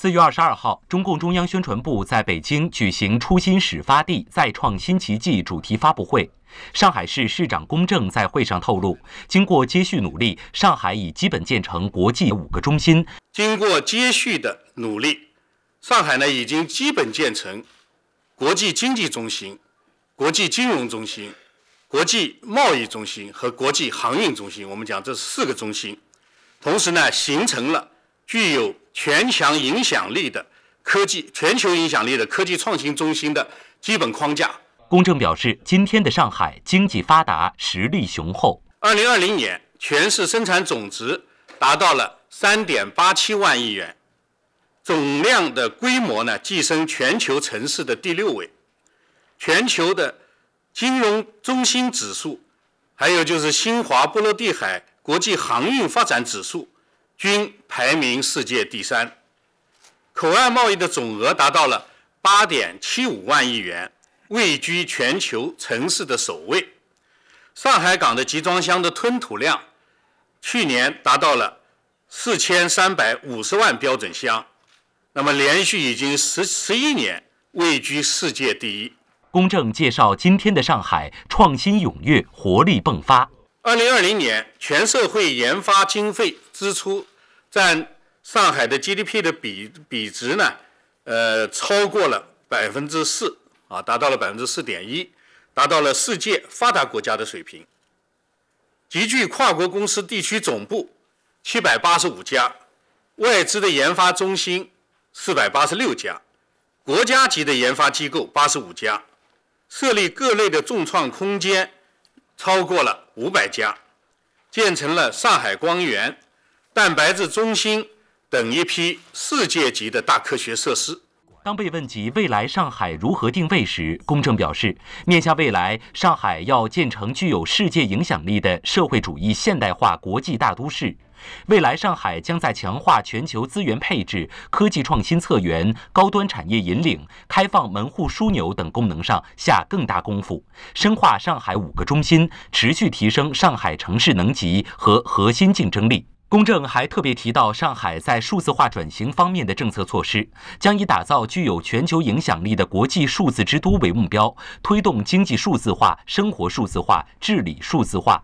四月二十二号，中共中央宣传部在北京举行“初心始发地再创新奇迹”主题发布会。上海市市长龚正在会上透露，经过接续努力，上海已基本建成国际五个中心。经过接续的努力，上海呢已经基本建成国际经济中心、国际金融中心、国际贸易中心和国际航运中心。我们讲这四个中心，同时呢形成了具有。全强影响力的科技、全球影响力的科技创新中心的基本框架。公正表示，今天的上海经济发达，实力雄厚。二零二零年，全市生产总值达到了三点八七万亿元，总量的规模呢跻身全球城市的第六位。全球的金融中心指数，还有就是新华波罗的海国际航运发展指数。均排名世界第三，口岸贸易的总额达到了八点七五万亿元，位居全球城市的首位。上海港的集装箱的吞吐量去年达到了四千三百五十万标准箱，那么连续已经十十一年位居世界第一。公正介绍今天的上海，创新踊跃，活力迸发。二零二零年，全社会研发经费。支出占上海的 GDP 的比比值呢？呃，超过了百分之四啊，达到了百分之四点一，达到了世界发达国家的水平。集聚跨国公司地区总部七百八十五家，外资的研发中心四百八十六家，国家级的研发机构八十五家，设立各类的众创空间超过了五百家，建成了上海光源。蛋白质中心等一批世界级的大科学设施。当被问及未来上海如何定位时，龚正表示：面向未来，上海要建成具有世界影响力的社会主义现代化国际大都市。未来上海将在强化全球资源配置、科技创新策源、高端产业引领、开放门户枢纽等功能上下更大功夫，深化上海五个中心，持续提升上海城市能级和核心竞争力。公正还特别提到，上海在数字化转型方面的政策措施，将以打造具有全球影响力的国际数字之都为目标，推动经济数字化、生活数字化、治理数字化。